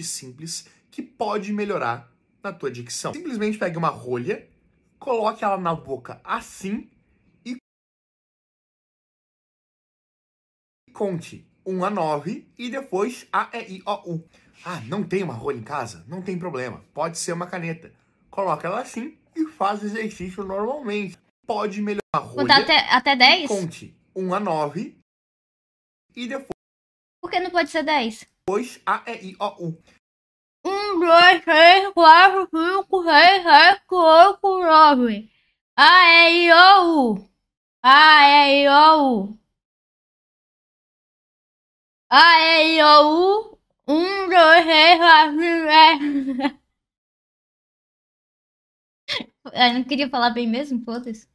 extremamente simples que pode melhorar na tua dicção. Simplesmente pegue uma rolha, coloque ela na boca assim e conte 1 a 9 e depois A, E, I, O, U. Ah, não tem uma rolha em casa? Não tem problema, pode ser uma caneta. Coloca ela assim e faz o exercício normalmente. Pode melhorar a rolha. Contar até, até 10? Conte 1 a 9 e depois... Por que não pode ser 10? 2, A, E, I, O, U. 1, 2, 3, 4, 5, 6, 7, 8, 9. A, E, I, O, U. A, E, I, O, U. A, E, I, O, U. 1, 2, 3, 4, 5, 6. Eu não queria falar bem mesmo, foda-se.